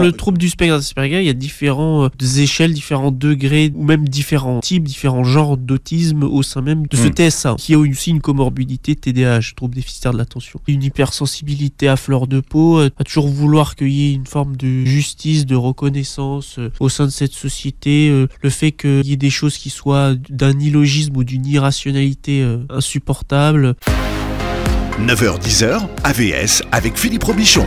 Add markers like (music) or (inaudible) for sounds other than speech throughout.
le trouble du spectre d'Asperger, il y a différentes euh, échelles, différents degrés, ou même différents types, différents genres d'autisme au sein même de ce hmm. TSA, qui a aussi une comorbidité TDAH, trouble déficitaire de l'attention. Une hypersensibilité à fleur de peau, euh, à toujours vouloir qu'il y ait une forme de justice, de reconnaissance euh, au sein de cette société, le fait qu'il y ait des choses qui soient d'un illogisme ou d'une irrationalité insupportable. 9h-10h, AVS avec Philippe Robichon.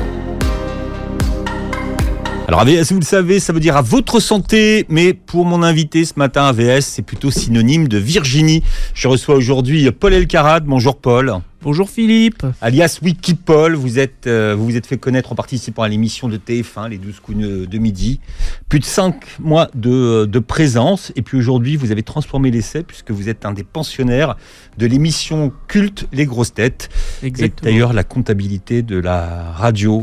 Alors AVS, vous le savez, ça veut dire à votre santé, mais pour mon invité ce matin, à VS, c'est plutôt synonyme de Virginie. Je reçois aujourd'hui Paul Elkarad. Bonjour Paul. Bonjour Philippe. Alias Wikipol, vous êtes, euh, vous, vous êtes fait connaître en participant à l'émission de TF1, les 12 coups de midi. Plus de 5 mois de, euh, de présence. Et puis aujourd'hui, vous avez transformé l'essai puisque vous êtes un des pensionnaires de l'émission culte Les Grosses Têtes. Exactement. Et d'ailleurs, la comptabilité de la radio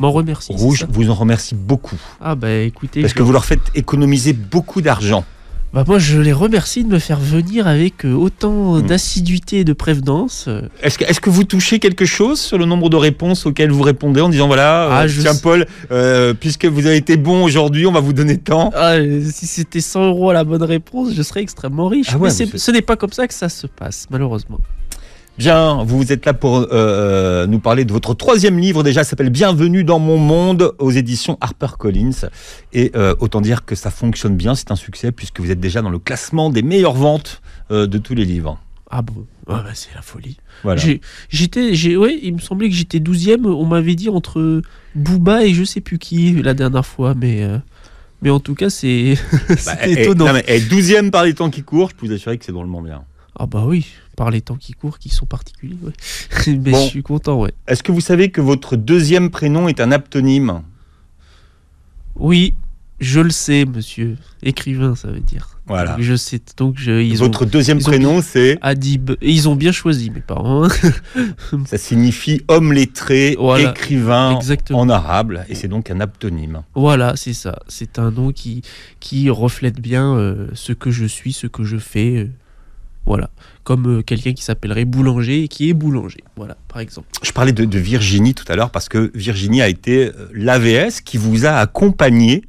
rouge vous en remercie beaucoup. Ah bah écoutez. Parce que vous leur faites économiser beaucoup d'argent. Bah, moi, je les remercie de me faire venir avec euh, autant hmm. d'assiduité et de prévenance. Est-ce que, vous touchez quelque chose sur le nombre de réponses auxquelles vous répondez en disant voilà, ah, euh, Paul, euh, puisque vous avez été bon aujourd'hui, on va vous donner tant ah, Si c'était 100 euros à la bonne réponse, je serais extrêmement riche. Ah mais ce n'est pas comme ça que ça se passe, malheureusement. Bien, vous êtes là pour euh, euh, nous parler de votre troisième livre déjà, s'appelle Bienvenue dans mon monde aux éditions HarperCollins. Et euh, autant dire que ça fonctionne bien, c'est un succès puisque vous êtes déjà dans le classement des meilleures ventes de tous les livres. Ah bon bah C'est la folie. Voilà. J'étais, ouais, il me semblait que j'étais 12e, on m'avait dit entre Booba et je sais plus qui la dernière fois, mais... Mais en tout cas, c'est (laughs) bah, étonnant. non, mais, 12e par les temps qui courent, je peux vous assurer que c'est drôlement bien. Ah bah oui, par les temps qui courent, qui sont particuliers. (laughs) je suis content, ouais. Est-ce que vous savez que votre deuxième prénom est un aptonyme Oui, je le sais, monsieur. Écrivain, ça veut dire. Voilà. je sais. Donc, je, Votre deuxième prénom, c'est Adib. ils ont bien choisi, mes parents. Hein. (laughs) ça signifie homme lettré, écrivain en arabe. Et c'est donc un aptonyme. Voilà, c'est ça. C'est un nom qui, qui reflète bien euh, ce que je suis, ce que je fais, euh, voilà. Comme euh, quelqu'un qui s'appellerait boulanger et qui est boulanger. Voilà, par exemple. Je parlais de, Virginie tout à l'heure parce que Virginie a été euh, l'AVS qui vous a accompagné.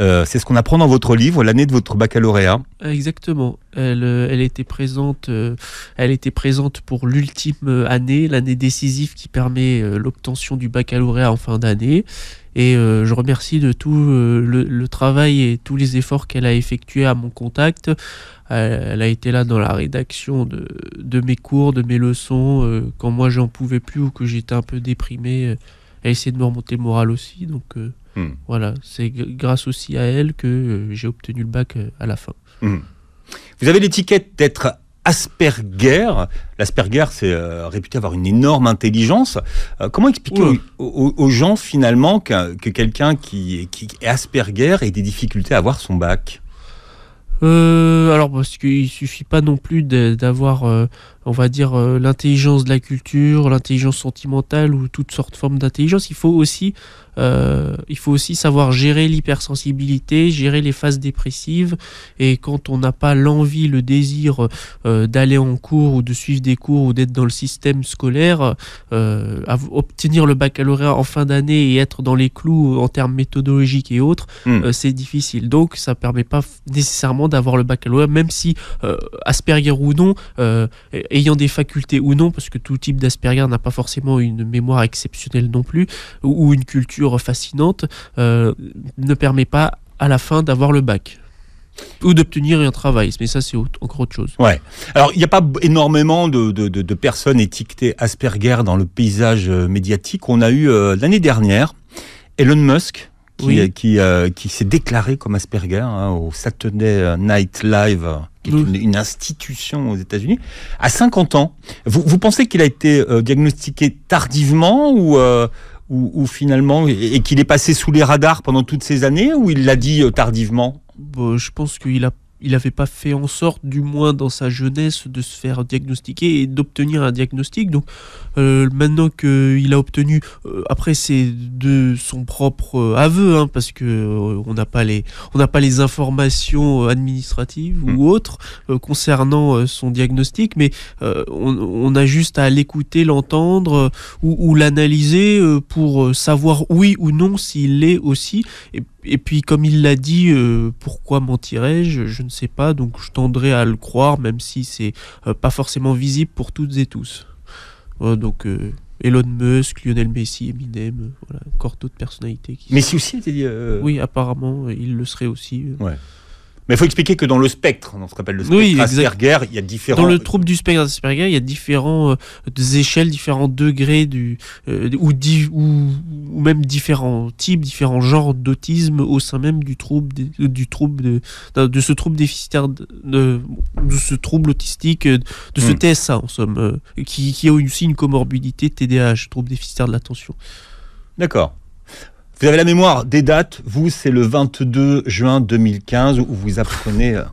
Euh, c'est ce qu'on apprend dans votre livre, l'année de votre baccalauréat. Exactement. elle était, présente, elle était présente pour l'ultime année, l'année décisive qui permet l'obtention du baccalauréat en fin d'année. Et euh, je remercie de tout euh, le, travail et tous les efforts qu'elle a effectués à mon contact. Euh, elle, a été là dans la rédaction de, mes cours, de mes leçons, quand moi j'en pouvais plus ou que j'étais un peu déprimé. elle a essayé de me remonter le moral aussi. Donc hmm. voilà, c'est grâce aussi à elle que j'ai obtenu le bac à la fin. Hmm. Vous avez l'étiquette d'être Asperger. L'Asperger, c'est euh, réputé avoir une énorme intelligence. Euh, comment expliquer aux, gens finalement que, quelqu'un qui, qui, est Asperger ait des difficultés à avoir son bac euh, alors parce qu'il suffit pas non plus d'avoir, on va dire, l'intelligence de la culture, l'intelligence sentimentale ou toutes sortes de formes d'intelligence. Il faut aussi euh, il faut aussi savoir gérer l'hypersensibilité, gérer les phases dépressives. Et quand on n'a pas l'envie, le désir euh, d'aller en cours ou de suivre des cours ou d'être dans le système scolaire, euh, obtenir le baccalauréat en fin d'année et être dans les clous en termes méthodologiques et autres, hmm. c'est difficile. Donc ça ne permet pas nécessairement d'avoir le baccalauréat, même si Asperger ou non, ayant des facultés ou non, parce que tout type d'Asperger n'a pas forcément une mémoire exceptionnelle non plus, ou une culture fascinante euh, ne permet pas à la fin d'avoir le bac ou d'obtenir un travail, mais ça c'est encore autre chose. Ouais. Alors il n'y a pas énormément de, personnes étiquetées Asperger dans le paysage euh, médiatique. On a eu euh, l'année dernière Elon Musk, qui, s'est déclaré comme Asperger hein, au Saturday Night Live, qui est une, institution aux États-Unis, à 50 ans. Vous, pensez qu'il a été diagnostiqué tardivement ou, ou finalement, et, qu'il est passé sous les radars pendant toutes ces années, ou il l'a dit euh, tardivement Je pense qu'il a il n'avait pas fait en sorte, du moins dans sa jeunesse, de se faire diagnostiquer et d'obtenir un diagnostic. Donc euh, maintenant maintenant qu'il a obtenu, euh, après c'est de son propre euh, aveu, hein, parce que on n'a pas les on n'a pas les informations administratives ou mm. autres concernant son diagnostic, mais on, a juste à l'écouter, l'entendre ou, l'analyser pour savoir oui ou non s'il l'est aussi. Et, puis comme il l'a dit, pourquoi mentirais-je ne sais pas, donc je tendrai à le croire, même si c'est euh, pas forcément visible pour toutes et tous. donc euh, Elon Musk, Lionel Messi, Eminem, euh, voilà, encore d'autres personnalités. Qui... Messi aussi était dit. Oui, apparemment, il le serait aussi. Mais il faut expliquer que dans le spectre, on se rappelle le spectre Asperger, il y a différents. Dans le trouble du spectre Asperger, il y a différents euh, échelles, différents degrés du euh, ou, ou, même différents types, différents genres d'autisme au sein même du trouble euh, du trouble de, de, ce trouble déficitaire de, de, ce trouble autistique de ce hmm. TSA en somme, qui, qui a aussi une comorbidité TDAH, trouble déficitaire de l'attention. D'accord. Vous avez la mémoire des dates. Vous, c'est le 22 juin 2015 où vous apprenez euh,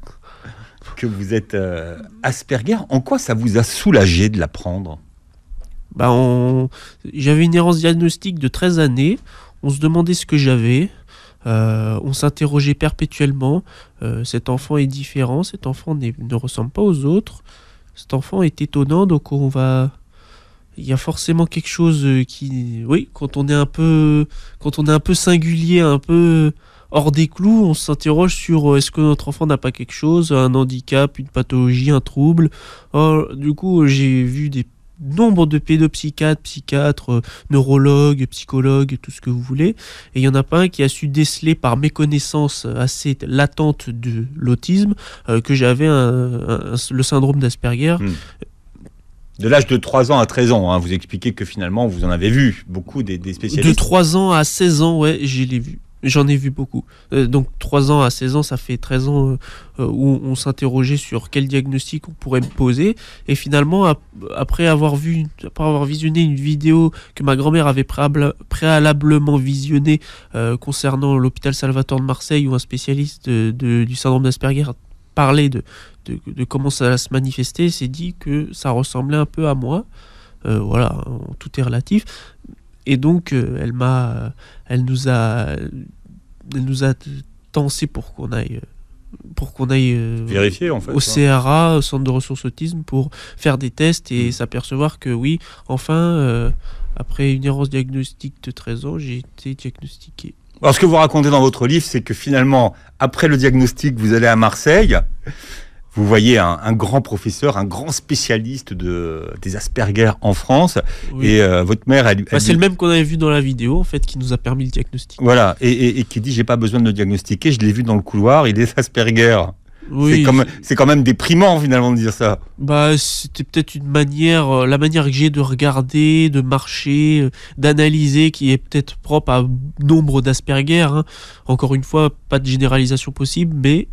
que vous êtes euh, Asperger. En quoi ça vous a soulagé de l'apprendre bah J'avais une errance diagnostique de 13 années. On se demandait ce que j'avais. Euh, on s'interrogeait perpétuellement. cet enfant est différent. Cet enfant ne ressemble pas aux autres. Cet enfant est étonnant. Donc on va il y a forcément quelque chose euh, qui oui quand on est un peu quand on est un peu singulier un peu hors des clous on s'interroge sur euh, est-ce que notre enfant n'a pas quelque chose un handicap une pathologie un trouble du coup j'ai vu des nombres de pédopsychiatres, psychiatres, euh, neurologues, psychologues, tout ce que vous voulez. Et il y en a pas un qui a su déceler par méconnaissance assez latente de l'autisme que j'avais le syndrome d'Asperger. Hmm de l'âge de 3 ans à 13 ans. Hein, vous expliquez que finalement, vous en avez vu beaucoup des, spécialistes. De 3 ans à 16 ans, ouais, j'y ai vu. J'en ai vu beaucoup. Euh, donc 3 ans à 16 ans, ça fait 13 ans euh, euh, où on s'interrogeait sur quel diagnostic on pourrait me poser. Et finalement, après avoir vu, après avoir visionné une vidéo que ma grand-mère avait préalablement visionnée concernant l'hôpital Salvatore de Marseille, ou un spécialiste du syndrome d'Asperger parler de, de, comment ça allait se manifester, c'est dit que ça ressemblait un peu à moi. Euh, voilà, tout est relatif. Et donc, euh, elle m'a, elle nous a, elle nous a pour qu'on aille, pour qu'on aille euh, vérifier en fait, au CRA, au centre de ressources autisme, pour faire des tests et mm. s'apercevoir que oui, enfin, après une errance diagnostique de 13 ans, j'ai été diagnostiqué alors, ce que vous racontez dans votre livre, c'est que finalement, après le diagnostic, vous allez à Marseille. Vous voyez un, grand professeur, un grand spécialiste de, des Asperger en France. Et euh, votre mère, elle, bah, C'est le même qu'on avait vu dans la vidéo, en fait, qui nous a permis le diagnostic. Voilà, et, et qui dit, j'ai pas besoin de le diagnostiquer, je l'ai vu dans le couloir, il est Asperger c'est c'est quand même déprimant finalement de dire ça. Bah c'était peut-être une manière, euh, la manière que j'ai de regarder, de marcher, euh, d'analyser, qui est peut-être propre à nombre d'Asperger. Hein. Encore une fois, pas de généralisation possible, mais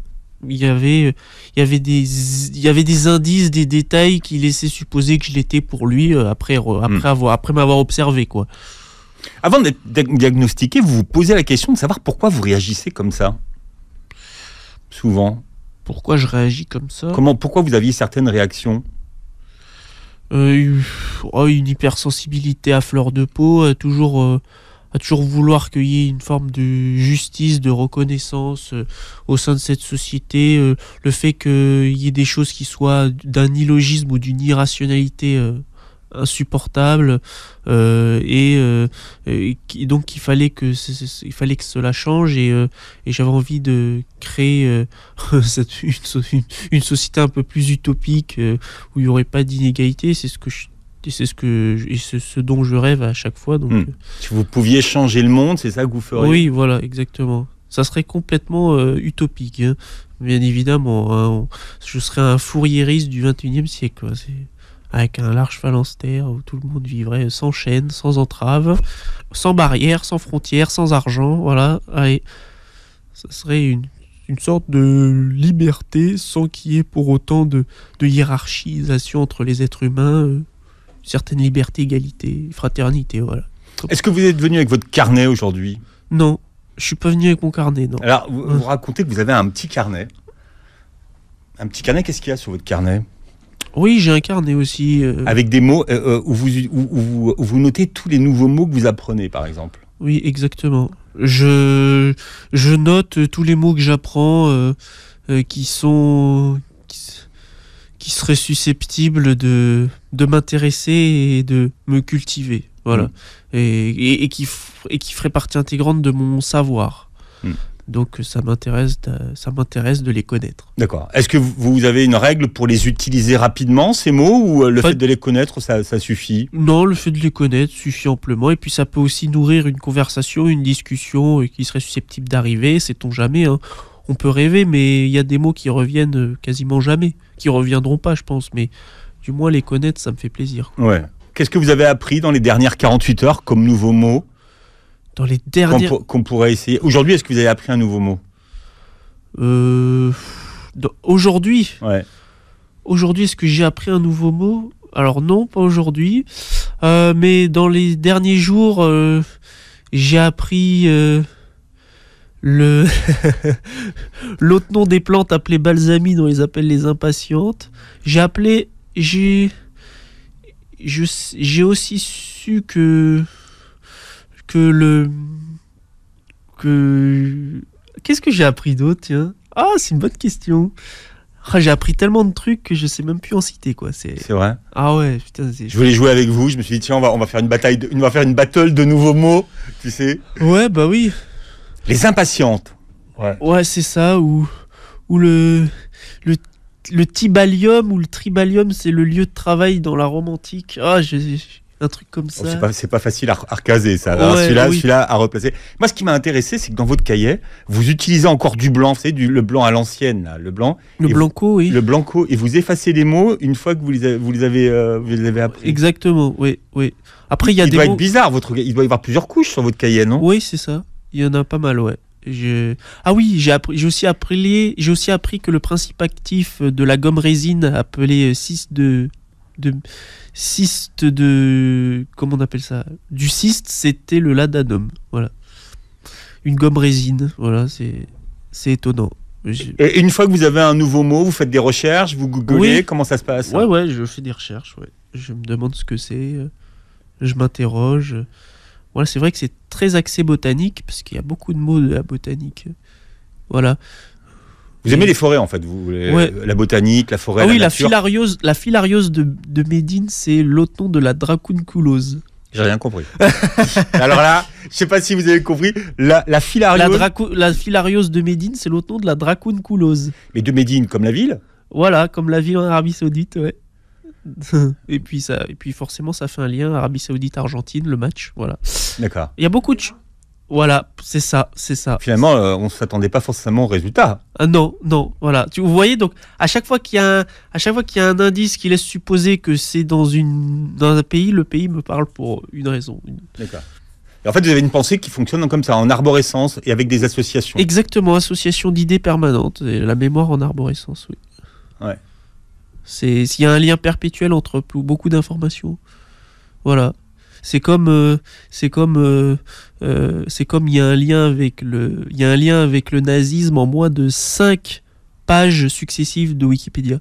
il y avait il y avait des il y avait des indices des détails qui laissaient supposer que je l'étais pour lui euh, après hmm. après avoir après m'avoir observé quoi avant d'être diagnostiqué vous vous posez la question de savoir pourquoi vous réagissez comme ça souvent pourquoi je réagis comme ça. Comment, pourquoi vous aviez certaines réactions euh, oh, Une hypersensibilité à fleur de peau, à toujours, euh, à toujours vouloir qu'il y ait une forme de justice, de reconnaissance euh, au sein de cette société. le fait qu'il y ait des choses qui soient d'un illogisme ou d'une irrationalité insupportable euh, et, euh, donc il fallait que il fallait que cela change et, euh, j'avais envie de créer (laughs) une, société un peu plus utopique où il n'y aurait pas d'inégalité c'est ce que c'est ce que ce dont je rêve à chaque fois. Donc, hmm. si vous pouviez changer le monde, c'est ça que vous feriez. Oui, voilà, exactement. Ça serait complètement utopique, hein. bien évidemment. Hein, je serais un fourriériste du 21e siècle avec un large phalanstère où tout le monde vivrait sans chaîne, sans entrave, sans barrière, sans frontières, sans argent. Voilà, ça ah, serait une, sorte de liberté sans qu'il y ait pour autant de, hiérarchisation entre les êtres humains, euh, une certaine liberté, égalité, fraternité. Voilà. Est-ce que vous êtes venu avec votre carnet aujourd'hui Non, je suis pas venu avec mon carnet, non. Alors, vous racontez que vous avez un petit carnet. Un petit carnet, qu'est-ce qu'il y a sur votre carnet oui, j'ai incarné aussi. Euh, Avec des mots euh, euh, où, vous, où, vous notez tous les nouveaux mots que vous apprenez, par exemple. Oui, exactement. Je, je note tous les mots que j'apprends qui sont. Qui, seraient susceptibles de, de m'intéresser et de me cultiver. Voilà. Mm. Et, et, qui, et qui ferait partie intégrante de mon savoir. Mm. Donc ça m'intéresse ça m'intéresse de les connaître. D'accord. Est-ce que vous avez une règle pour les utiliser rapidement, ces mots, ou euh, le fait de les connaître, ça, suffit Non, le fait de les connaître suffit amplement. Et puis ça peut aussi nourrir une conversation, une discussion euh, qui serait susceptible d'arriver, sait-on jamais. Hein. on peut rêver, mais il y a des mots qui reviennent euh, quasiment jamais, qui reviendront pas, je pense. Mais du moins les connaître, ça me fait plaisir. Ouais. Qu'est-ce que vous avez appris dans les dernières 48 heures comme nouveaux mots dans les derniers Qu'on, qu'on pourrait essayer. Aujourd'hui, est-ce que vous avez appris un nouveau mot euh, Aujourd'hui ouais. Aujourd'hui, est-ce que j'ai appris un nouveau mot Alors non, pas aujourd'hui. Euh, mais dans les derniers jours, euh, j'ai appris euh, le (laughs) l'autre nom des plantes appelées balsamines, dont les appellent les impatientes. J'ai appelé, j'ai, je, j'ai aussi su que que le. Que. Qu'est-ce que j'ai appris d'autre, tiens Ah, c'est une bonne question. Ah, j'ai appris tellement de trucs que je sais même plus en citer quoi. C'est vrai. Ah ouais, putain, Je voulais jouer avec vous. Je me suis dit tiens, on va, on va faire une bataille, on va faire une battle de nouveaux mots, tu sais. Ouais, bah oui. Les impatientes. Ouais. Ouais, c'est ça ou ou le le le Tibalium ou le Tribalium, c'est le lieu de travail dans la Rome antique. Ah, je, un truc comme oh, ça. c'est, pas, facile à, recaser, ça. celui-là, à replacer. Moi, ce qui m'a intéressé, c'est que dans votre cahier, vous utilisez encore du blanc. c'est le blanc à l'ancienne, le blanc. Le blanco, oui. Le blanco. Et vous effacez les mots une fois que vous les, avez, euh, appris. Exactement, oui. oui. Après, il y a il des doit être bizarre, votre... il doit y avoir plusieurs couches sur votre cahier, non Oui, c'est ça. Il y en a pas mal, ouais. Je... Ah oui, j'ai appris... aussi, appris... aussi appris que le principe actif de la gomme résine appelée euh, 6 de de cyste de comment on appelle ça du cyste c'était le ladanum voilà une gomme résine voilà c'est c'est étonnant et une fois que vous avez un nouveau mot, vous faites des recherches, vous googlez, comment ça se passe Ouais, ouais, je fais des recherches, ouais. je me demande ce que c'est, euh, je m'interroge. Voilà, c'est vrai que c'est très axé botanique, parce qu'il y a beaucoup de mots de la botanique. Voilà, vous aimez les forêts en fait, vous la botanique, la forêt. Ah oui, la, filariose, la filariose de, Médine, c'est l'automne de la dracunculose. J'ai rien compris. (laughs) Alors là, je sais pas si vous avez compris, la, la filariose. La, la filariose de Médine, c'est l'automne de la dracunculose. Mais de Médine, comme la ville Voilà, comme la ville en Arabie Saoudite, ouais. (laughs) et puis ça, et puis forcément, ça fait un lien Arabie Saoudite-Argentine, le match, voilà. D'accord. Il y a beaucoup de, voilà, c'est ça, c'est ça. Finalement, euh, on ne s'attendait pas forcément au résultat. Ah non, non, voilà. vous voyez, donc, à chaque fois qu'il y, a un, à chaque fois qu'il y a un indice qui laisse supposer que c'est dans, un pays, le pays me parle pour une raison. D'accord. en fait, vous avez une pensée qui fonctionne comme ça, en arborescence et avec des associations. Exactement, association d'idées permanentes, et la mémoire en arborescence, oui. Ouais. C'est, s'il y a un lien perpétuel entre beaucoup d'informations. Voilà. C'est comme, euh, c'est comme, euh, euh, c'est comme il y a un lien avec le, il y a un lien avec le nazisme en moins de 5 pages successives de Wikipédia.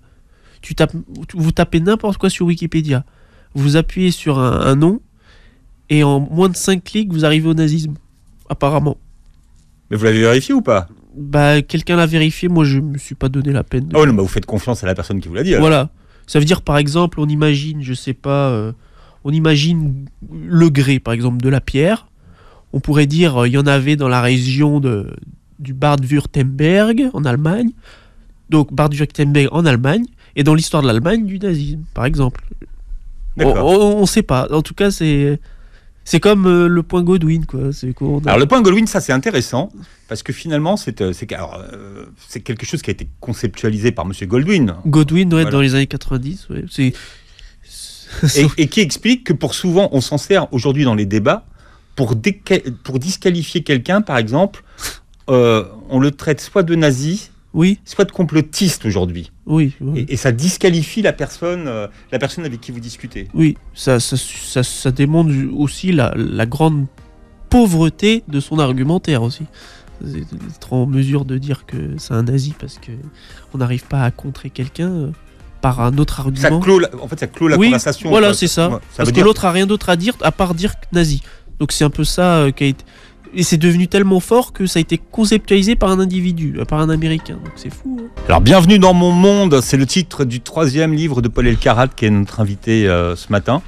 Tu tapes, vous tapez n'importe quoi sur Wikipédia, vous appuyez sur un, nom et en moins de 5 clics, vous arrivez au nazisme, apparemment. Mais vous l'avez vérifié ou pas bah, quelqu'un l'a vérifié, moi je me suis pas donné la peine. Oh non, bah vous faites confiance à la personne qui vous l'a dit. Voilà. Ça veut dire par exemple, on imagine, je sais pas, on imagine le gré, par exemple, de la pierre. On pourrait dire euh, il y en avait dans la région de, du Bad württemberg en Allemagne, donc Bad württemberg en Allemagne, et dans l'histoire de l'Allemagne du nazisme, par exemple. On ne sait pas. En tout cas, c'est. C'est comme euh, le point Godwin, quoi. Alors le point Godwin, ça c'est intéressant parce que finalement c'est euh, quelque chose qui a été conceptualisé par Monsieur Godwin. Godwin doit être dans les années 90. C'est (laughs) et, qui explique que pour souvent, on s'en sert aujourd'hui dans les débats pour, pour disqualifier quelqu'un, par exemple, euh, on le traite soit de nazi, oui. soit de complotiste aujourd'hui. Oui. Et, ça disqualifie la personne, euh, la personne avec qui vous discutez. Oui, ça, ça, ça, démontre aussi la, grande pauvreté de son argumentaire aussi. Être en mesure de dire que c'est un nazi parce qu'on n'arrive pas à contrer quelqu'un. Euh par un autre argument. Ça clôt en fait, ça clôt la conversation. Voilà, c'est ça. Parce que l'autre a rien d'autre à dire à part dire nazi. Donc c'est un peu ça euh, qui a été. Et c'est devenu tellement fort que ça a été conceptualisé par un individu, euh, par un Américain. Donc c'est fou. Hein. Alors bienvenue dans mon monde, c'est le titre du troisième livre de Paul Elkarat qui est notre invité euh, ce matin.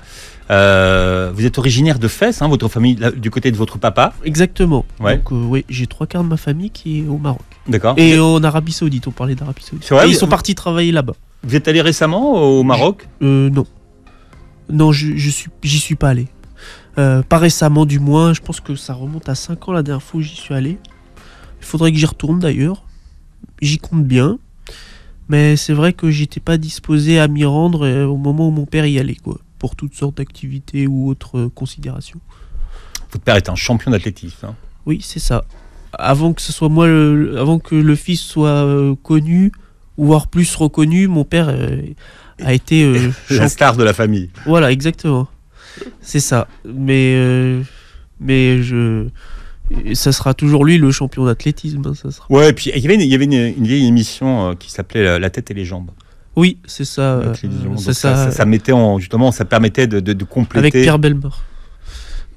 vous êtes originaire de Fès, hein, votre famille du côté de votre papa. Exactement. Donc, oui, j'ai trois quarts de ma famille qui est au Maroc. D'accord. Et en Arabie Saoudite, on parlait d'Arabie Saoudite. ils sont partis travailler là-bas. Vous êtes allé récemment au Maroc euh, Non. Non, je, suis, j'y suis pas allé. Euh, pas récemment du moins, je pense que ça remonte à 5 ans la dernière fois où j'y suis allé. Il faudrait que j'y retourne d'ailleurs. J'y compte bien. Mais c'est vrai que j'étais pas disposé à m'y rendre euh, au moment où mon père y allait, quoi. Pour toutes sortes d'activités ou autres considérations. Votre père est un champion d'athlétisme. Hein oui, c'est ça. Avant que ce soit moi, le, avant que le fils soit connu, voire plus reconnu. Mon père euh, a été. Euh, (laughs) star de la famille. Voilà, exactement. C'est ça. Mais, euh, mais je. Ça sera toujours lui le champion d'athlétisme. Hein, ça sera... Ouais, et puis il y avait une, y avait une, vieille émission qui s'appelait La tête et les jambes. Oui, c'est ça, ça, ça, ça. ça, mettait en, justement, ça permettait de, compléter. Avec Pierre Belmort.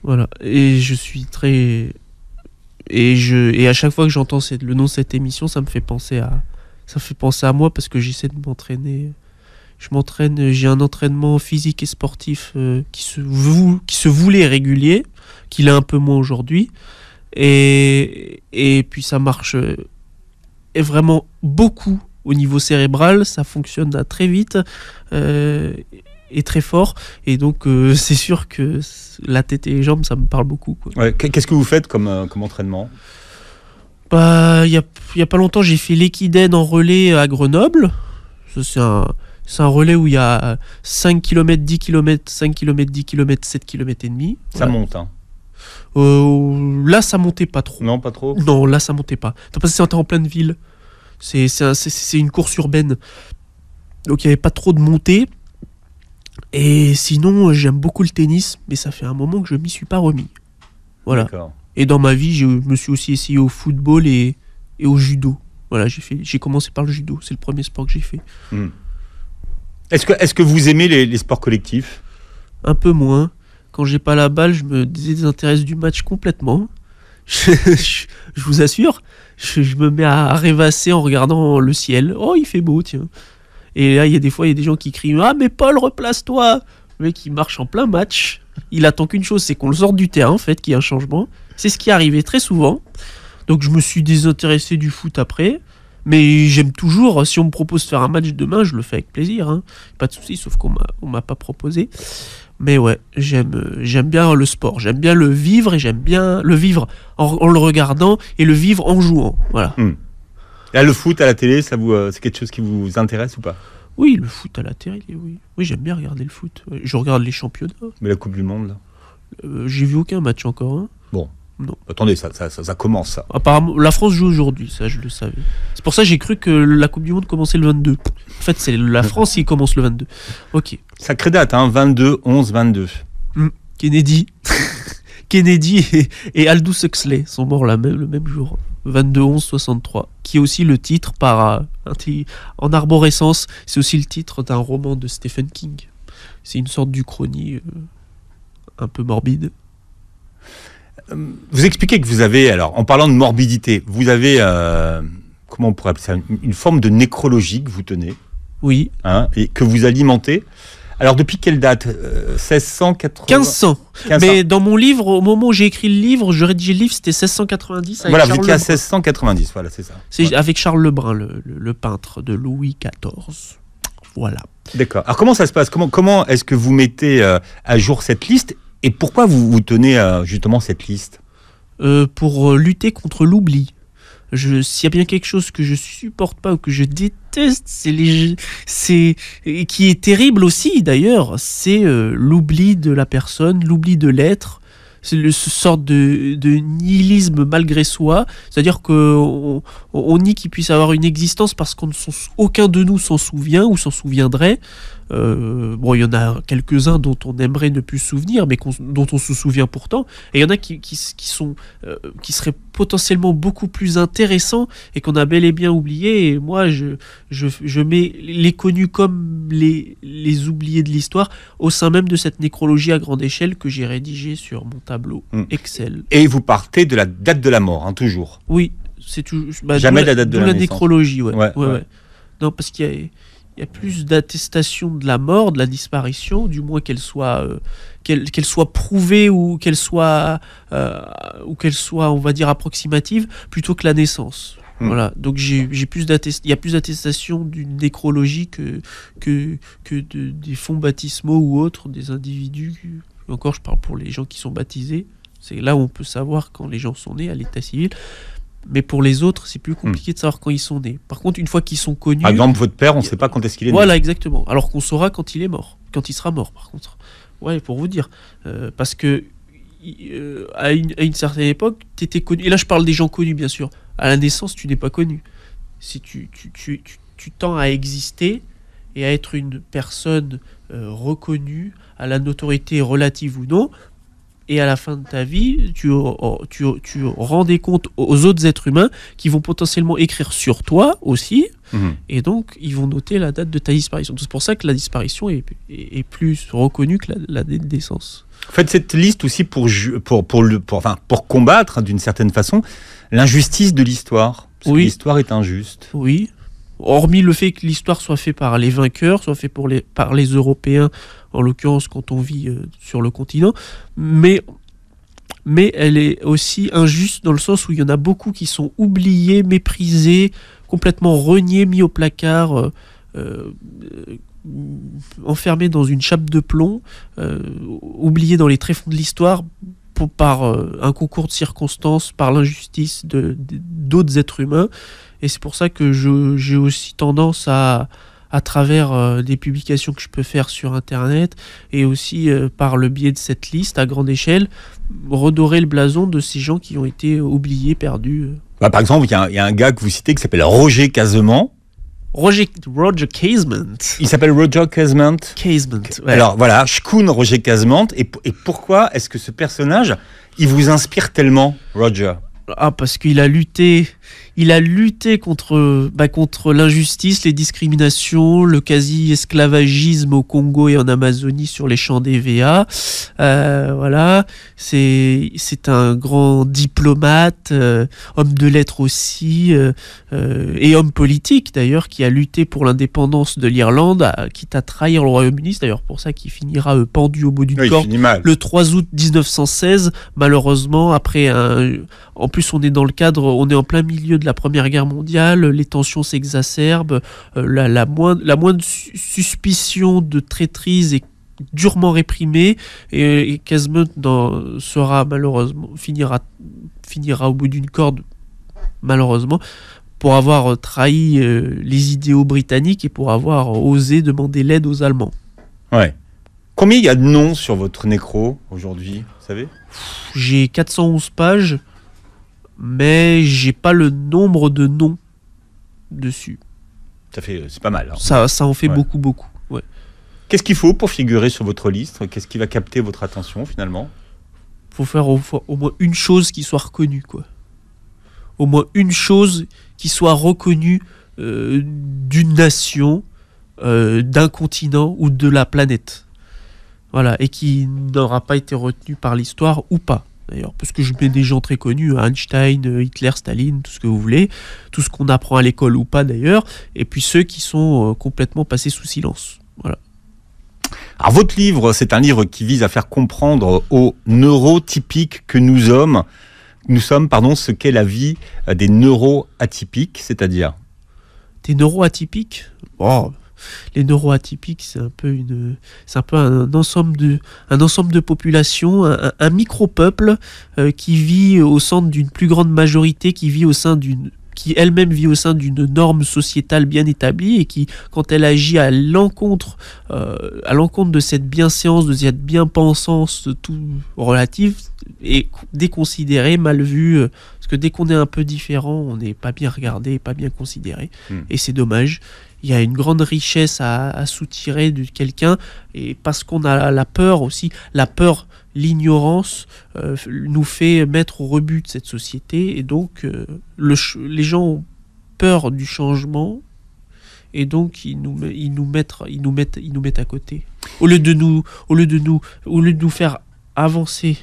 Voilà. Et je suis très. Et, je, et à chaque fois que j'entends le nom de cette émission, ça me fait penser à, ça fait penser à moi parce que j'essaie de m'entraîner. Je m'entraîne, j'ai un entraînement physique et sportif euh, qui, se qui se voulait régulier, qu'il a un peu moins aujourd'hui. Et, et puis ça marche euh, vraiment beaucoup au niveau cérébral, ça fonctionne très vite euh, et très fort. Et donc (laughs) c'est sûr que la tête et les jambes, ça me parle beaucoup. Qu'est-ce que vous faites comme, comme entraînement bah, il n'y a, y a, pas longtemps, j'ai fait l'équidène en relais euh, à Grenoble. C'est un, un, relais où il y a 5 km, 10 km, 5 km, 10 km, 7 km et demi. Ça monte, hein euh, Là, ça montait pas trop. Non, pas trop Non, là, ça montait pas. T'as passé temps en pleine ville. C'est une course urbaine. Donc, il n'y avait pas trop de montée. Et sinon, j'aime beaucoup le tennis, mais ça fait un moment que je m'y suis pas remis. Voilà. D'accord. Et dans ma vie, je me suis aussi essayé au football et, et au judo. Voilà, j'ai fait, j'ai commencé par le judo. C'est le premier sport que j'ai fait. Hmm. Est-ce que, est-ce que vous aimez les, sports collectifs Un peu moins. Quand j'ai pas la balle, je me désintéresse du match complètement. (laughs) Je, vous assure, je, je, me mets à rêvasser en regardant le ciel. Oh, il fait beau, tiens. Et là, il y a des fois, il y a des gens qui crient Ah, mais Paul, replace-toi Le mec, il marche en plein match. Il attend qu'une chose, c'est qu'on le sorte du terrain, en fait, qu'il y ait un changement. C'est ce qui arrivait très souvent. Donc je me suis désintéressé du foot après. Mais j'aime toujours, si on me propose de faire un match demain, je le fais avec plaisir. Hein. Pas de souci, sauf qu'on ne m'a pas proposé. Mais ouais, j'aime, j'aime bien le sport, j'aime bien le vivre et j'aime bien le vivre en, le regardant et le vivre en jouant. Voilà. Hmm. le foot à la télé, ça vous, euh, c'est quelque chose qui vous intéresse ou pas Oui, le foot à la télé, oui. Oui, j'aime bien regarder le foot. Je regarde les championnats. Mais la Coupe du Monde, là euh, J'ai vu aucun match encore. Hein. Attendez, ça, commence. Ça. Apparemment, la France joue aujourd'hui, ça je le savais. C'est pour ça que j'ai cru que la Coupe du Monde commençait le 22. En fait, c'est la (laughs) France qui commence le 22. Ok. Sacré date, hein, 22, 11, 22. Kennedy. (laughs) Kennedy et, Aldous Huxley sont morts même, le même jour, 22-11-63, qui est aussi le titre par euh, en arborescence, c'est aussi le titre d'un roman de Stephen King. C'est une sorte d'uchronie euh, un peu morbide vous expliquez que vous avez, alors, en parlant de morbidité, vous avez, euh, comment on pourrait appeler ça, une, forme de nécrologie que vous tenez. Oui. Hein, et que vous alimentez. Alors, depuis quelle date 1690. Euh, 1500. Mais dans mon livre, au moment où j'ai écrit le livre, je rédigeais le livre, c'était 1690. Avec voilà, vous à 1690, voilà, c'est ça. C'est avec Charles Lebrun, le, peintre de Louis XIV. Voilà. D'accord. Alors comment ça se passe Comment, comment est-ce que vous mettez euh, à jour cette liste et pourquoi vous, vous tenez à justement cette liste euh, Pour euh, lutter contre l'oubli. S'il y a bien quelque chose que je supporte pas ou que je déteste, c'est qui est terrible aussi d'ailleurs, c'est euh, l'oubli de la personne, l'oubli de l'être, c'est le ce sorte de, nihilisme malgré soi, c'est-à-dire qu'on on, nie qu'il puisse avoir une existence parce qu'aucun de nous s'en souvient ou s'en souviendrait. Euh, bon, il y en a quelques-uns dont on aimerait ne plus se souvenir, mais dont on se souvient pourtant. Et il y en a qui, sont, euh, qui seraient potentiellement beaucoup plus intéressants et qu'on a bel et bien oubliés. Et moi, je, je, mets les connus comme les, les oubliés de l'histoire au sein même de cette nécrologie à grande échelle que j'ai rédigée sur mon tableau mm. Excel. Et vous partez de la date de la mort, hein, toujours Oui, c'est toujours. Bah, Jamais la, date de la, la nécrologie, ouais. Non, parce qu'il y a il y a plus d'attestation de la mort, de la disparition, du moins qu'elle soit, euh, qu'elle, soit prouvée ou qu'elle soit, euh, ou soit, on va dire, approximative, plutôt que la naissance. Hmm. Voilà. Donc il y a plus d'attestation d'une nécrologie que, que, que de, des fonds baptismaux ou autres, des individus. Encore, je parle pour les gens qui sont baptisés. C'est là où on peut savoir quand les gens sont nés à l'état civil. Mais pour les autres, c'est plus hmm. compliqué de savoir quand ils sont nés. Par contre, une fois qu'ils sont connus. Par exemple, votre père, on ne sait pas quand est-ce qu'il est voilà, né. Voilà, exactement. Alors qu'on saura quand il est mort. Quand il sera mort, par contre. Ouais, pour vous dire. Euh, parce que. Euh, à, une, certaine époque, tu étais connu. Et là, je parle des gens connus, bien sûr. À la naissance, tu n'es pas connu. Si tu, tu, tends à exister et à être une personne euh, reconnue à la notoriété relative ou non et à la fin de ta vie, tu, oh, oh, tu, tu rends des comptes aux autres êtres humains qui vont potentiellement écrire sur toi aussi, mhm. et donc ils vont noter la date de ta disparition. C'est pour ça que la disparition est, plus reconnue que la, date de naissance. En fait, cette liste aussi pour, pour, pour, pour, pour combattre d'une certaine façon l'injustice de l'histoire. que L'histoire est injuste. Oui. Hormis le fait que l'histoire soit faite par les vainqueurs, soit faite pour les, par les Européens en l'occurrence quand on vit euh, sur le continent, mais mais elle est aussi injuste dans le sens où il y en a beaucoup qui sont oubliés, méprisés, complètement reniés, mis au placard, euh, euh, enfermés dans une chape de plomb, oubliés dans les tréfonds de l'histoire par un concours de circonstances, par l'injustice de, d'autres êtres humains. Et c'est pour ça que j'ai aussi tendance à, à travers des euh, publications que je peux faire sur Internet et aussi euh, par le biais de cette liste à grande échelle, redorer le blason de ces gens qui ont été euh, oubliés, perdus. Bah, par exemple, il y, a un gars que vous citez qui s'appelle Roger Casement. Roger, Casement. Il s'appelle Roger Casement. Casement. Alors voilà, Shkun Roger Casement. Et, et pourquoi est-ce que ce personnage, il vous inspire tellement, Roger Ah, parce qu'il a lutté, il a lutté contre, bah, contre l'injustice, les discriminations, le quasi-esclavagisme au Congo et en Amazonie sur les champs d'EVA. Euh, voilà, c'est c'est un grand diplomate, euh, homme de lettres aussi, euh, euh, et homme politique d'ailleurs, qui a lutté pour l'indépendance de l'Irlande, quitte à trahir le Royaume-Uni. C'est d'ailleurs pour ça qu'il finira euh, pendu au bout d'une oui, corde le 3 août 1916. Malheureusement, après En plus, on est dans le cadre, on est en plein milieu de la Première Guerre mondiale, les tensions s'exacerbent, euh, la, moindre, la moindre suspicion de traîtrise est durement réprimée, et, Casement sera malheureusement finira finira au bout d'une corde malheureusement pour avoir euh, trahi euh, les idéaux britanniques et pour avoir osé demander l'aide aux Allemands. Ouais. Combien il y a de noms sur votre nécro aujourd'hui, vous savez J'ai 411 pages mais j'ai pas le nombre de noms dessus. Ça fait, euh, c'est pas mal. Hein. Ça, ça en fait beaucoup, beaucoup. Ouais. Qu'est-ce qu'il faut pour figurer sur votre liste Qu'est-ce qui va capter votre attention finalement Faut faire au, moins une chose qui soit reconnue, quoi. Au moins une chose qui soit reconnue euh, d'une nation, euh, d'un continent ou de la planète. Voilà, et qui n'aura pas été retenue par l'histoire ou pas d'ailleurs, parce que je mets des gens très connus, hein, Einstein, euh, Hitler, Staline, tout ce que vous voulez, tout ce qu'on apprend à l'école ou pas d'ailleurs, et puis ceux qui sont euh, complètement passés sous silence. Voilà. Alors votre livre, c'est un livre qui vise à faire comprendre aux neurotypiques que nous sommes, nous sommes pardon, ce qu'est la vie des neuroatypiques, c'est-à-dire des neuroatypiques. Oh, les neuroatypiques, c'est un peu une, c'est un ensemble de, un ensemble de populations, un, micro peuple euh, qui vit au centre d'une plus grande majorité, qui vit au sein d'une qui elle-même vit au sein d'une norme sociétale bien établie et qui, quand elle agit à l'encontre, euh, à l'encontre de cette bienséance, de cette bien-pensance tout relative, est déconsidérée, mal vue, euh, parce que dès qu'on est un peu différent, on n'est pas bien regardé, pas bien considéré, hmm. et c'est dommage. Il y a une grande richesse à, à soutirer de quelqu'un, et parce qu'on a la peur aussi, la peur l'ignorance euh, nous fait mettre au rebut de cette société et donc euh, les gens ont peur du changement et donc ils nous, ils nous, mettent, ils nous, mettent, ils nous mettent à côté. Au lieu de nous, au lieu de nous, au lieu de nous faire avancer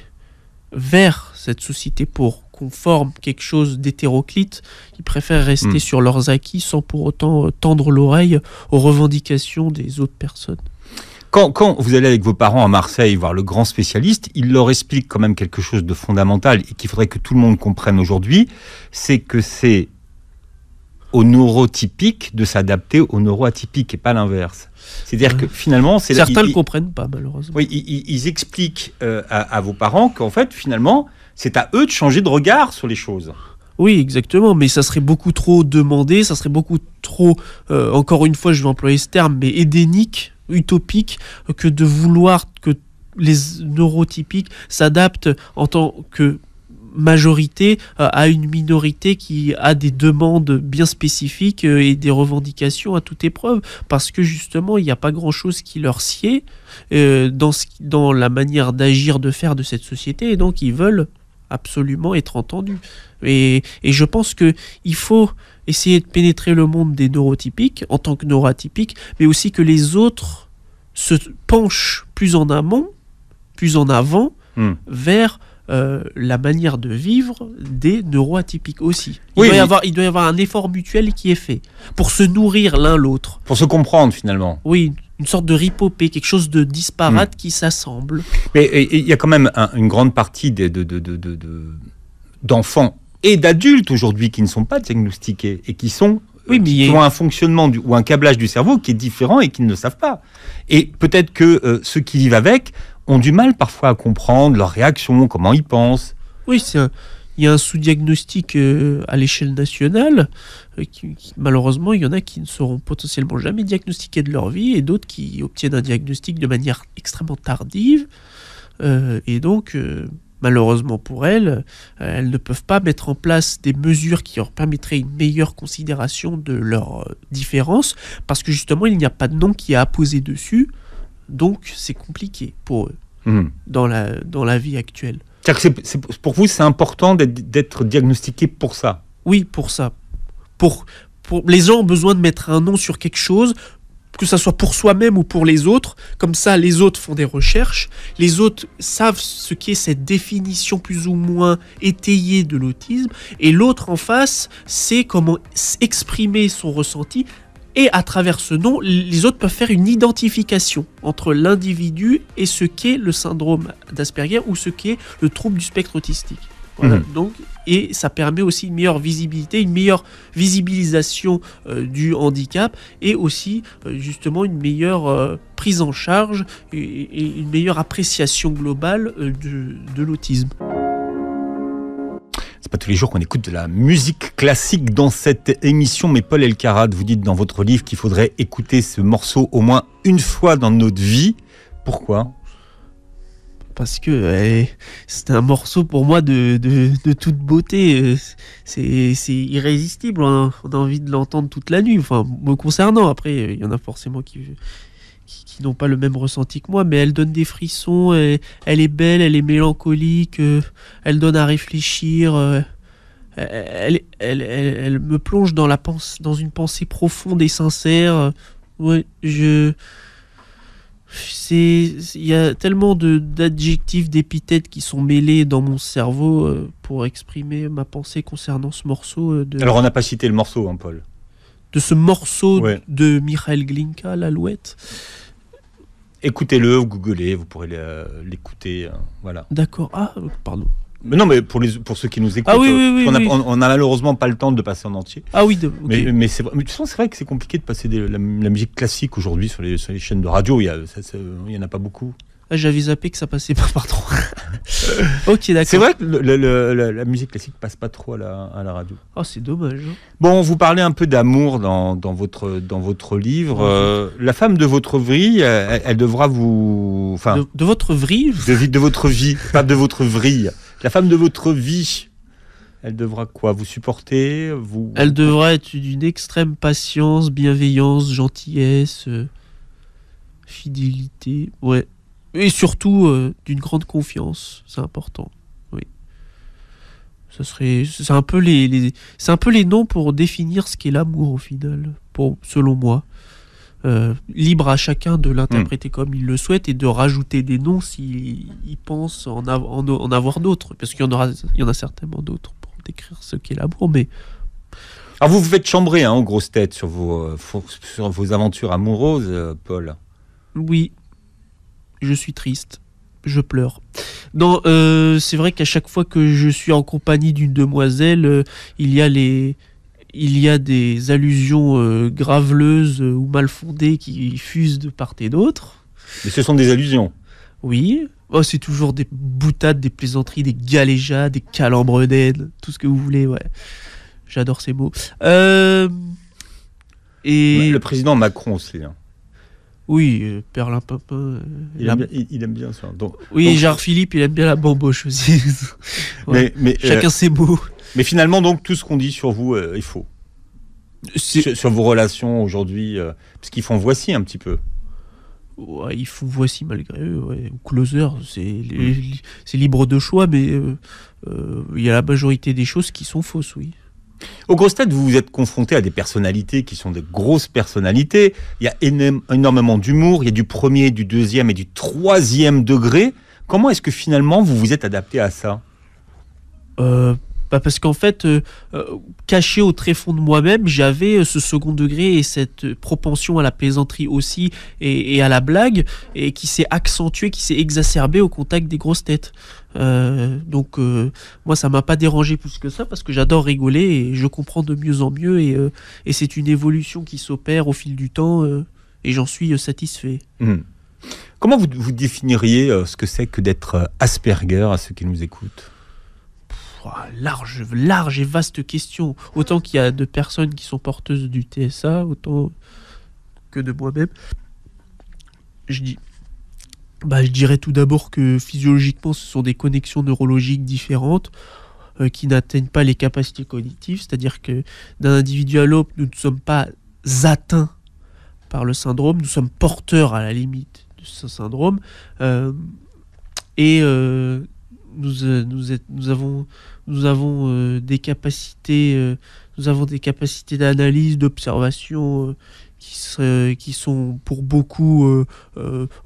vers cette société pour qu'on forme quelque chose d'hétéroclite, ils préfèrent rester hmm. sur leurs acquis sans pour autant euh, tendre l'oreille aux revendications des autres personnes. Quand, vous allez avec vos parents à Marseille voir le grand spécialiste, il leur explique quand même quelque chose de fondamental et qu'il faudrait que tout le monde comprenne aujourd'hui, c'est que c'est au neurotypique de s'adapter au neuroatypique et pas l'inverse. C'est-à-dire que finalement, c'est certains ne le comprennent pas malheureusement. Oui, ils, expliquent euh, à, vos parents qu'en fait, finalement, c'est à eux de changer de regard sur les choses. Oui, exactement, mais ça serait beaucoup trop demandé, ça serait beaucoup trop, euh, encore une fois, je vais employer ce terme, mais édénique utopique que de vouloir que les neurotypiques s'adaptent en tant que majorité euh, à une minorité qui a des demandes bien spécifiques euh, et des revendications à toute épreuve, parce que justement, il n'y a pas grand-chose qui leur sied euh, dans, ce, dans la manière d'agir, de faire de cette société, et donc ils veulent absolument être entendus. Et, et je pense qu'il faut essayer de pénétrer le monde des neurotypiques en tant que neuroatypique, mais aussi que les autres se penchent plus en amont, plus en avant, hmm. vers euh, la manière de vivre des neuroatypiques aussi. Il, doit y avoir, il doit y avoir un effort mutuel qui est fait pour se nourrir l'un l'autre. Pour se comprendre finalement. Oui, une sorte de ripopée, quelque chose de disparate hmm. qui s'assemble. Mais il y a quand même une grande partie de, de d'enfants et d'adultes aujourd'hui qui ne sont pas diagnostiqués et qui sont euh, oui, ont un fonctionnement du, ou un câblage du cerveau qui est différent et qu'ils ne le savent pas. Et peut-être que euh, ceux qui vivent avec ont du mal parfois à comprendre leurs réactions, comment ils pensent. Oui, il y a un sous-diagnostic euh, à l'échelle nationale. qui, malheureusement, il y en a qui ne seront potentiellement jamais diagnostiqués de leur vie et d'autres qui obtiennent un diagnostic de manière extrêmement tardive. et donc, malheureusement pour elles, euh, elles ne peuvent pas mettre en place des mesures qui leur permettraient une meilleure considération de leurs euh, différences, parce que justement, il n'y a pas de nom qui est apposé dessus, donc c'est compliqué pour eux hmm. dans, la, dans la vie actuelle. C'est pour vous, c'est important d'être diagnostiqué pour ça Oui, pour ça. Pour, pour, les gens ont besoin de mettre un nom sur quelque chose que ce soit pour soi-même ou pour les autres. Comme ça, les autres font des recherches, les autres savent ce qu'est cette définition plus ou moins étayée de l'autisme, et l'autre en face sait comment exprimer son ressenti. Et à travers ce nom, les autres peuvent faire une identification entre l'individu et ce qu'est le syndrome d'Asperger ou ce qu'est le trouble du spectre autistique. Mmh. Donc, et ça permet aussi une meilleure visibilité, une meilleure visibilisation euh, du handicap et aussi euh, justement une meilleure euh, prise en charge et, une meilleure appréciation globale de, l'autisme. C'est pas tous les jours qu'on écoute de la musique classique dans cette émission, mais Paul El Elkarad, vous dites dans votre livre qu'il faudrait écouter ce morceau au moins une fois dans notre vie. Pourquoi parce que eh, c'est un morceau pour moi de, de, toute beauté. Euh, c'est irrésistible. On a, envie de l'entendre toute la nuit. Enfin, me concernant, après, il y en a forcément qui, qui, n'ont pas le même ressenti que moi, mais elle donne des frissons. elle est belle, elle est mélancolique. Euh, elle donne à réfléchir. Euh, elle, elle, elle, me plonge dans, la pense, dans une pensée profonde et sincère. je c'est il y a tellement d'adjectifs, d'épithètes qui sont mêlés dans mon cerveau euh, pour exprimer ma pensée concernant ce morceau. Euh, Alors on n'a pas cité le morceau, hein, Paul. de ce morceau de Michael Glinka, l'alouette. Écoutez-le, ou googlez, vous pourrez l'écouter. Hein, voilà. D'accord. Ah, pardon non, mais pour, les, pour ceux qui nous écoutent, ah on, a, malheureusement pas le temps de passer en entier. Ah oui, de, mais, mais c'est toute façon, c'est vrai que c'est compliqué de passer la, musique classique aujourd'hui sur les, sur les, chaînes de radio. Il y, en a pas beaucoup. Ah, j'avais zappé que ça passait pas (laughs) par trop. (laughs) ok, d'accord. C'est vrai que la, musique classique passe pas trop à la, radio. Ah c'est dommage. Hein. Bon, vous parlez un peu d'amour dans, dans, votre, dans votre livre. Euh, la femme de votre vrille, euh, elle, devra vous. Enfin, de, votre vrille de, de votre vie, pas de votre vrille. La femme de votre vie, elle devra quoi Vous supporter vous... Elle devra être d'une extrême patience, bienveillance, gentillesse, euh, fidélité. Ouais. Et surtout euh, d'une grande confiance. C'est important. Oui. ce serait, c'est un peu les, c'est un peu les noms pour définir ce qu'est l'amour au final, pour, selon moi. Euh, libre à chacun de l'interpréter hmm. comme il le souhaite et de rajouter des noms s'il il pense en, avoir d'autres, parce qu'il y en aura, y en a certainement d'autres pour décrire ce qu'est l'amour, mais ah, vous vous faites chambrer en hein, grosse tête sur vos, euh, sur vos aventures amoureuses, euh, Paul. Oui, je suis triste, je pleure. Non, c'est vrai qu'à chaque fois que je suis en compagnie d'une demoiselle, il y a les il y a des allusions euh, graveleuses euh, ou mal fondées qui fusent de part et d'autre. Mais ce sont des allusions. Oui. Oh, c'est toujours des boutades, des plaisanteries, des galéjas, des calambres d'aide, tout ce que vous voulez, ouais. J'adore ces mots. Euh, et... le président Macron aussi. Hein. Oui, Perlin Papin. Il, aime bien ça. Donc, oui, donc... Philippe, il aime bien la bamboche aussi. (laughs) mais, mais, Chacun ses mots. Mais finalement, donc, tout ce qu'on dit sur vous euh, est faux. Sur, vos relations aujourd'hui, euh, parce qu'ils font voici un petit peu. Ouais, ils font voici malgré eux. Closer, c'est libre de choix, mais euh, il y a la majorité des choses qui sont fausses, oui. Au gros stade, vous vous êtes confronté à des personnalités qui sont des grosses personnalités. Il y a énormément d'humour, il y a du premier, du deuxième et du troisième degré. Comment est-ce que finalement vous vous êtes adapté à ça bah, parce qu'en fait, euh, euh, caché au tréfonds de moi-même, j'avais euh, ce second degré et cette propension à la plaisanterie aussi et, à la blague, et qui s'est accentuée, qui s'est exacerbée au contact des grosses têtes. donc moi ça m'a pas dérangé plus que ça parce que j'adore rigoler et je comprends de mieux en mieux et, c'est une évolution qui s'opère au fil du temps et j'en suis satisfait. Hmm. Comment vous définiriez ce que c'est que d'être Asperger à ceux qui nous écoutent Oh, large, large et vaste question. Autant qu'il y a de personnes qui sont porteuses du TSA, autant que de moi-même. Je dis, bah, je dirais tout d'abord que physiologiquement, ce sont des connexions neurologiques différentes euh, qui n'atteignent pas les capacités cognitives, c'est-à-dire que d'un individu à l'autre, nous ne sommes pas atteints par le syndrome, nous sommes porteurs à la limite de ce syndrome. Euh, et euh, nous, euh, nous, avons, nous avons euh, des capacités, euh, nous avons des capacités d'analyse, d'observation qui, sont pour beaucoup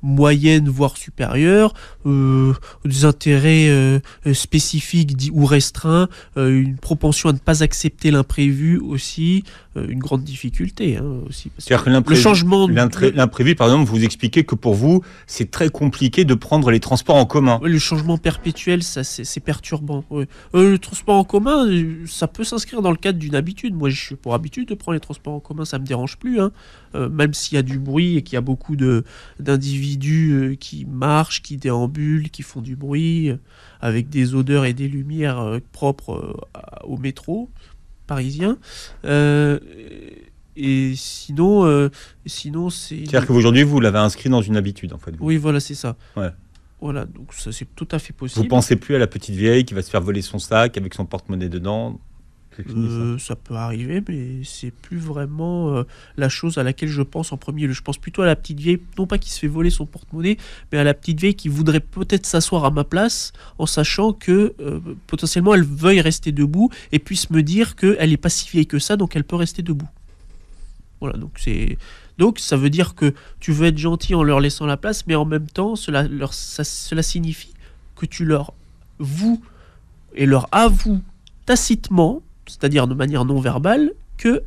moyennes voire supérieures, des intérêts spécifiques ou restreints, une propension à ne pas accepter l'imprévu aussi, euh, une grande difficulté hein, aussi. que que le changement, l'imprévu, par exemple, vous expliquez que pour vous, c'est très compliqué de prendre les transports en commun. Le changement perpétuel, ça, c'est perturbant. Euh, le transport en commun, euh, ça peut s'inscrire dans le cadre d'une habitude. Moi, je suis pour habitude de prendre les transports en commun, ça me dérange plus, hein. même s'il y a du bruit et qu'il y a beaucoup de d'individus qui marchent, qui déambulent, qui font du bruit, avec des odeurs et des lumières propres au métro parisien. Euh, et sinon, euh, sinon c'est. C'est-à-dire qu'aujourd'hui, vous l'avez inscrit dans une habitude, en fait. Oui, voilà, c'est ça. Ouais. Voilà, donc ça, c'est tout à fait possible. Vous pensez plus à la petite vieille qui va se faire voler son sac avec son porte-monnaie dedans euh, ça. peut arriver, mais c'est plus vraiment euh, la chose à laquelle je pense en premier. Je pense plutôt à la petite vieille, non pas qui se fait voler son porte-monnaie, mais à la petite vieille qui voudrait peut-être s'asseoir à ma place en sachant que euh, potentiellement elle veuille rester debout et puisse me dire qu'elle n'est pas si vieille que ça, donc elle peut rester debout. Voilà, donc c'est donc ça veut dire que tu veux être gentil en leur laissant la place, mais en même temps cela leur, cela signifie que tu leur vous et leur avoue tacitement c'est-à-dire de manière non verbale, que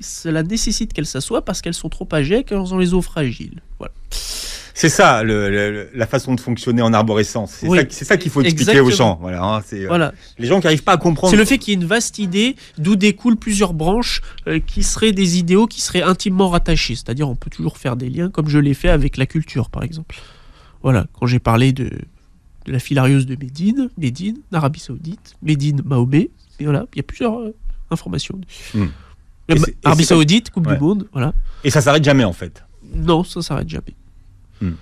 cela nécessite qu'elles s'assoient parce qu'elles sont trop âgées, qu'elles ont les os fragiles. Voilà. C'est ça, la façon de fonctionner en arborescence. C'est ça, qu'il faut expliquer aux gens. Hein, euh, voilà, les gens qui n'arrivent pas à comprendre. C'est le fait qu'il y ait une vaste idée d'où découlent plusieurs branches euh, qui seraient des idéaux qui seraient intimement rattachés. C'est-à-dire, on peut toujours faire des liens, comme je l'ai fait avec la culture, par exemple. Voilà, quand j'ai parlé de, la filariose de Médine, Médine, Arabie Saoudite, Médine, Mahomet, il y a plusieurs euh, informations. Hmm. Saoudite, Coupe du Monde, voilà. Et ça s'arrête jamais en fait. Non, ça s'arrête jamais. Hmm.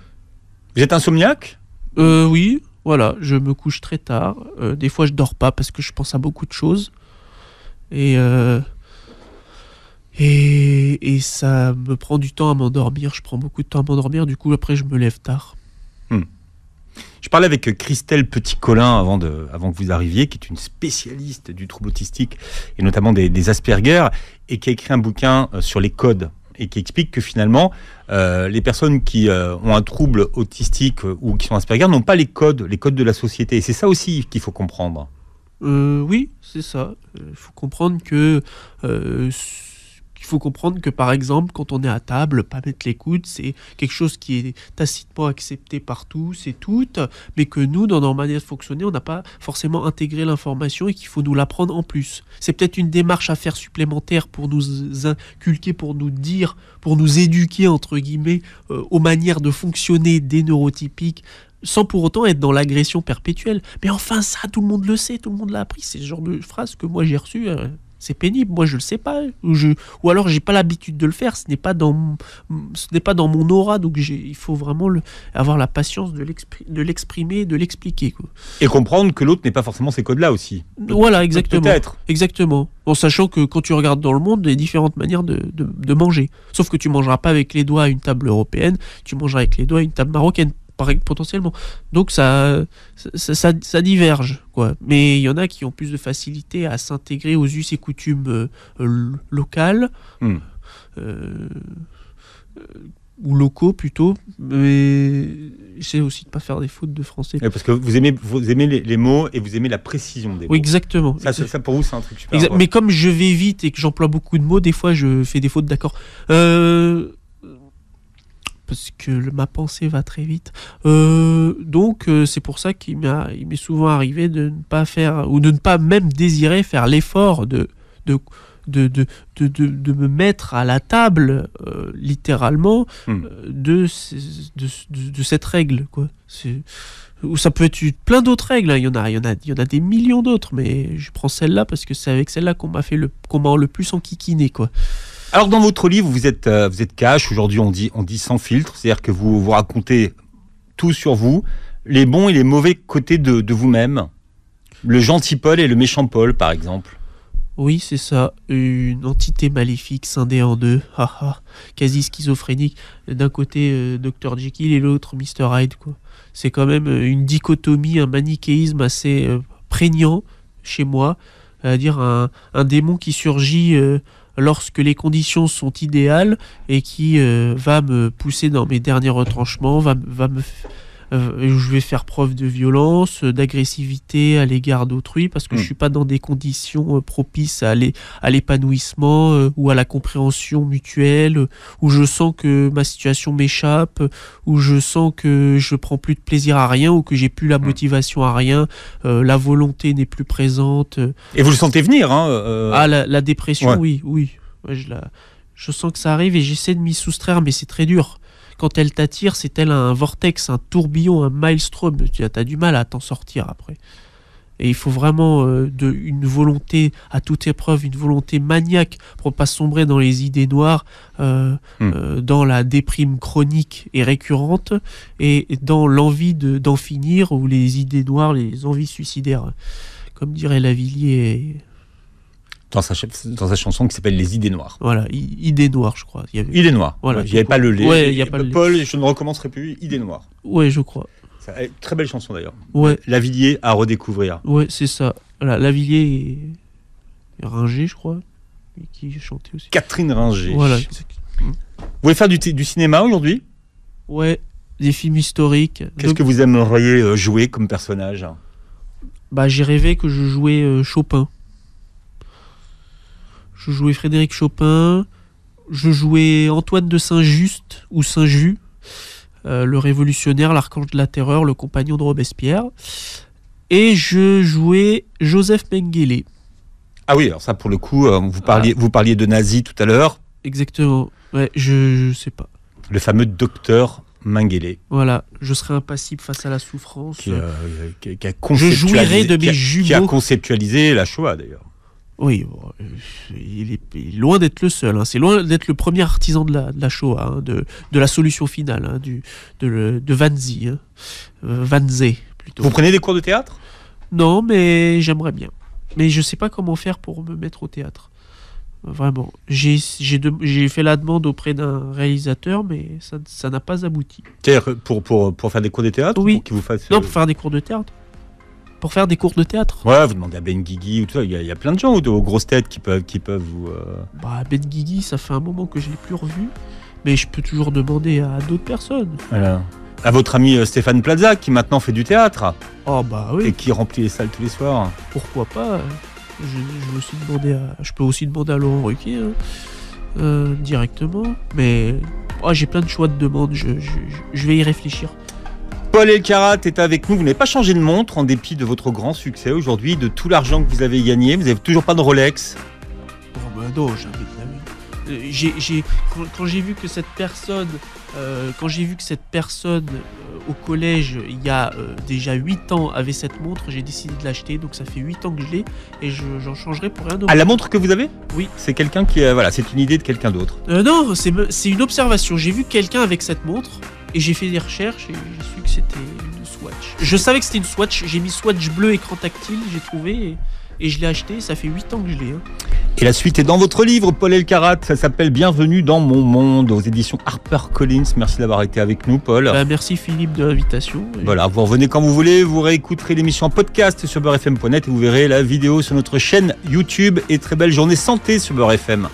Vous êtes insomniaque euh, Oui, voilà, je me couche très tard. Euh, des fois, je dors pas parce que je pense à beaucoup de choses. Et et, et, ça me prend du temps à m'endormir. Je prends beaucoup de temps à m'endormir. Du coup, après, je me lève tard. Je parlais avec euh, Christelle Petit-Colin avant, de, avant que vous arriviez, qui est une spécialiste du trouble autistique et notamment des, Asperger, et qui a écrit un bouquin euh, sur les codes et qui explique que finalement, euh, les personnes qui ont un trouble autistique ou qui sont Asperger n'ont pas les codes, les codes de la société. Et c'est ça aussi qu'il faut comprendre. oui, c'est ça. Il faut comprendre que faut comprendre que par exemple, quand on est à table, pas mettre les coudes, c'est quelque chose qui est tacitement accepté par tous et toutes, mais que nous, dans nos manières de fonctionner, on n'a pas forcément intégré l'information et qu'il faut nous l'apprendre en plus. C'est peut-être une démarche à faire supplémentaire pour nous inculquer, pour nous dire, pour nous éduquer, entre guillemets, euh, aux manières de fonctionner des neurotypiques sans pour autant être dans l'agression perpétuelle. Mais enfin, ça, tout le monde le sait, tout le monde l'a appris. C'est le genre de phrase que moi j'ai reçue. Euh, c'est pénible. Moi, je le sais pas, ou je, ou alors j'ai pas l'habitude de le faire. Ce n'est pas dans, ce n'est pas dans mon aura. Donc, il faut vraiment avoir la patience de l'exprimer, de l'expliquer. Et comprendre que l'autre n'est pas forcément ces codes-là aussi. Voilà, exactement. Peut-être. Exactement. En sachant que quand tu regardes dans le monde, il y a différentes manières de, manger. Sauf que tu mangeras pas avec les doigts à une table européenne. Tu mangeras avec les doigts à une table marocaine potentiellement. Donc ça, ça, ça, diverge, quoi. Mais il y en a qui ont plus de facilité à s'intégrer aux us et coutumes euh, locales. Hmm. Euh, ou locaux plutôt, mais j'essaie aussi de pas faire des fautes de français. parce que vous aimez, vous aimez les, mots et vous aimez la précision des mots. Oui, exactement. Ça, c'est ça pour vous, c'est un truc mais comme je vais vite et que j'emploie beaucoup de mots, des fois, je fais des fautes d'accord. Euh, parce que ma pensée va très vite. Euh, donc euh, c'est pour ça qu'il m'est souvent arrivé de ne pas faire ou de ne pas même désirer faire l'effort de de, de, de me mettre à la table euh, littéralement hmm. de, de, cette règle quoi. Ou ça peut être plein d'autres règles. Hein. Il y en a, il y en a, des millions d'autres, mais je prends celle-là parce que c'est avec celle-là qu'on m'a fait le comment le plus enquiquiné quoi. Alors dans votre livre, vous êtes, euh, vous êtes cash. Aujourd'hui, on dit, on dit sans filtre, c'est-à-dire que vous vous racontez tout sur vous, les bons et les mauvais côtés de, vous-même, le gentil Paul et le méchant Paul, par exemple. Oui, c'est ça, une entité maléfique scindée en deux, quasi schizophrénique. D'un côté euh, Dr Jekyll et l'autre Mr Hyde, quoi. C'est quand même euh, une dichotomie, un manichéisme assez prégnant chez moi, à dire un, un démon qui surgit lorsque les conditions sont idéales et qui euh, va me pousser dans mes derniers retranchements, va, me euh, je vais faire preuve de violence, euh, d'agressivité à l'égard d'autrui parce que je ne hmm. suis pas dans des conditions euh, propices à l'épanouissement ou à la compréhension mutuelle, où je sens que ma situation m'échappe, où je sens que je prends plus de plaisir à rien ou que j'ai plus la hmm. motivation à rien, la volonté n'est plus présente. Et vous le sentez venir hein, Ah la, dépression, oui, oui. je sens que ça arrive et j'essaie de m'y soustraire, mais c'est très dur quand elle t'attire, c'est elle un vortex, un tourbillon, un maelstrom. Tu as du mal à t'en sortir après. Et il faut vraiment euh, de, une volonté à toute épreuve, une volonté maniaque pour ne pas sombrer dans les idées noires, euh, hmm. euh, dans la déprime chronique et récurrente, et dans l'envie d'en finir, ou les idées noires, les envies suicidaires, comme dirait Lavillier dans sa, chanson qui s'appelle Les Idées Noires. Voilà, Idées Noires, je crois. Il est noir Idées Noires. Voilà, il n'y avait pas le lait. a pas le Paul, je ne recommencerai plus. Idées Noires. Oui, je crois. très belle chanson d'ailleurs. Ouais. Lavillier à redécouvrir. Oui, c'est ça. Voilà, Lavillier et Ringer, je crois, qui chantait aussi. Catherine Ringer. Voilà. Vous voulez faire du, du cinéma aujourd'hui Ouais, des films historiques. Qu'est-ce que vous aimeriez euh, jouer comme personnage Bah, j'ai rêvé que je jouais euh, Chopin. Je jouais Frédéric Chopin. Je jouais Antoine de Saint-Just ou Saint-Just, euh, le révolutionnaire, l'archange de la terreur, le compagnon de Robespierre. Et je jouais Joseph Mengele. Ah oui, alors ça pour le coup, euh, vous, parliez, vous parliez de nazi tout à l'heure. Exactement, ouais, je, ne sais pas. Le fameux docteur Mengele. Voilà, je serai impassible face à la souffrance. Euh, je jouirai de mes Qui a conceptualisé la Shoah d'ailleurs. Oui, euh, il est loin d'être le seul. Hein. C'est loin d'être le premier artisan de la, de la Shoah, hein, de, de, la solution finale, hein, du, de, de Vanzi, euh, Vanzé plutôt. Vous prenez des cours de théâtre Non, mais j'aimerais bien. Mais je ne sais pas comment faire pour me mettre au théâtre. Vraiment. J'ai fait la demande auprès d'un réalisateur, mais ça n'a pas abouti. pour, pour, pour, faire des cours de théâtre Oui. vous Non, euh, pour faire des cours de théâtre pour faire des cours de théâtre. Ouais, vous demandez à Ben Guigui ou tout ça. Il y, a plein de gens ou de grosses têtes qui peuvent, qui peuvent vous. Euh, bah, ben Guigui, ça fait un moment que je l'ai plus revu, mais je peux toujours demander à d'autres personnes. Voilà. À votre ami euh, Stéphane Plaza qui maintenant fait du théâtre. Oh bah oui. Et qui remplit les salles tous les soirs. Pourquoi pas hein. Je, je, aussi demander je peux aussi demander à Laurent Ruquier hein, euh, directement, mais oh, j'ai plein de choix de demandes. je vais y réfléchir. Paul Elkarat est avec nous. Vous n'avez pas changé de montre en dépit de votre grand succès aujourd'hui, de tout l'argent que vous avez gagné. Vous n'avez toujours pas de Rolex oh ben Non, euh, j'ai, quand, j'ai vu que cette personne, euh, quand j'ai vu que cette personne euh, au collège, il y a déjà 8 ans, avait cette montre, j'ai décidé de l'acheter. Donc ça fait 8 ans que je l'ai et je, j'en changerai pour rien d'autre. À ah, la montre que vous avez Oui. C'est quelqu'un qui, voilà, c'est une idée de quelqu'un d'autre. non, c'est une observation. J'ai vu quelqu'un avec cette montre. Et j'ai fait des recherches et j'ai su que c'était une Swatch. Je savais que c'était une Swatch, j'ai mis Swatch bleu écran tactile, j'ai trouvé et, je l'ai acheté, ça fait 8 ans que je l'ai. Hein. Et la suite est dans votre livre, Paul Elkarat. Ça s'appelle Bienvenue dans mon monde aux éditions HarperCollins. Merci d'avoir été avec nous, Paul. Bah, merci Philippe de l'invitation. Voilà, vous revenez quand vous voulez, vous réécouterez l'émission en podcast sur beurrefm.net et vous verrez la vidéo sur notre chaîne YouTube. Et très belle journée santé sur beurrefm.